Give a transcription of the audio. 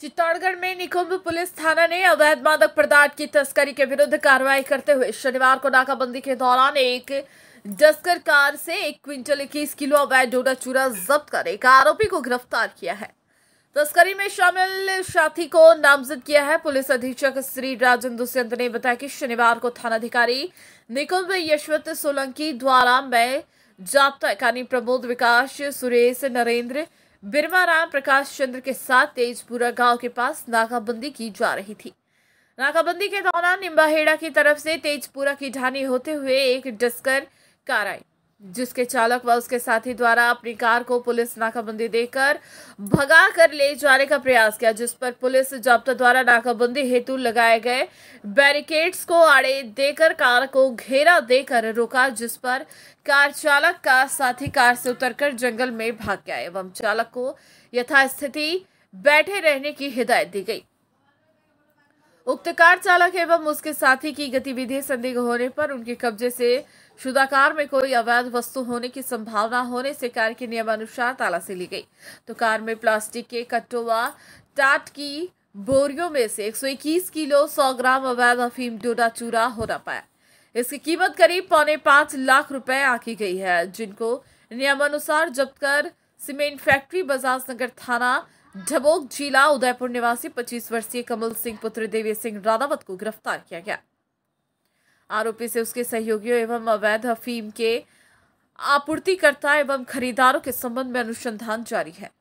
चित्तौड़गढ़ में निकुंभ पुलिस थाना ने अवैध मादक पदार्थ की तस्करी के विरुद्ध कार्रवाई करते हुए शनिवार को नाकाबंदी के दौरान एक जस्कर कार से एक क्विंटल इक्कीस किलो अवैध डोडा चूरा जब्त कर एक आरोपी को गिरफ्तार किया है तस्करी में शामिल साथी को नामजद किया है पुलिस अधीक्षक श्री राजेंद्र सिंह ने बताया कि शनिवार को थानाधिकारी निकुंभ यशवंत सोलंकी द्वारा मैं जाप्ता कानी प्रमोद विकास सुरेश नरेंद्र बिरवा राम प्रकाश चंद्र के साथ तेजपुरा गांव के पास नाकाबंदी की जा रही थी नाकाबंदी के दौरान निम्बाहेड़ा की तरफ से तेजपुरा की ढानी होते हुए एक डस्कर कार आई जिसके चालक व उसके साथी द्वारा अपनी कार को पुलिस नाकाबंदी देकर भगा कर ले जाने का प्रयास किया जिस पर पुलिस जाब्ता द्वारा नाकाबंदी हेतु लगाए गए बैरिकेड्स को आड़े देकर कार को घेरा देकर रोका जिस पर कार चालक का साथी कार से उतरकर जंगल में भाग गया एवं चालक को यथास्थिति बैठे रहने की हिदायत दी गई उक्त कार चालक एवं उसके साथी की गतिविधि संदिग्ध होने पर उनके कब्जे से शुदा कार में कोई अवैध वस्तु होने की संभावना होने से कार के नियमानुसार तालाशी ली गई तो कार में प्लास्टिक के कट्टों व टाट की बोरियों में से 121 किलो 100 ग्राम अवैध अफीम डोडा चूरा होना पाया इसकी कीमत करीब पौने पांच लाख रुपए आकी गई है जिनको नियमानुसार जब्त कर सीमेंट फैक्ट्री बजाज नगर थाना ढबोक जिला उदयपुर निवासी 25 वर्षीय कमल सिंह पुत्र देवी सिंह राधावत को गिरफ्तार किया गया आरोपी से उसके सहयोगियों एवं अवैध अफीम के आपूर्तिकर्ता एवं खरीदारों के संबंध में अनुसंधान जारी है